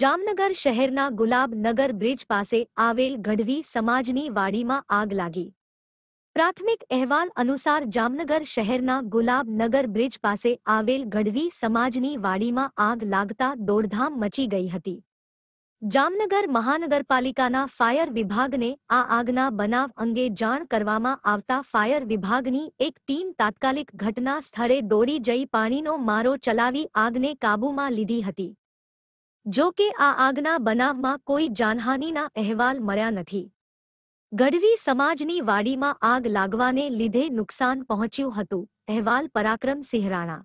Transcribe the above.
જામનગર શહેરના ગુલાબનગર બ્રિજ પાસે આવેલ ગઢવી સમાજની વાડીમાં આગ લાગી પ્રાથમિક અહેવાલ અનુસાર જામનગર શહેરના ગુલાબનગર બ્રિજ પાસે આવેલ ગઢવી સમાજની વાડીમાં આગ લાગતા દોડધામ મચી ગઈ હતી જામનગર મહાનગરપાલિકાના ફાયર વિભાગને આ આગના બનાવ અંગે જાણ કરવામાં આવતા ફાયર વિભાગની એક ટીમ તાત્કાલિક ઘટના સ્થળે દોડી જઈ પાણીનો મારો ચલાવી આગને કાબૂમાં લીધી હતી જો કે આ આગના બનાવમાં કોઈ જાનહાનિના અહેવાલ મળ્યા નથી ગઢવી સમાજની વાડીમાં આગ લાગવાને લીધે નુકસાન પહોંચ્યું હતું અહેવાલ પરાક્રમ સિંહરાણા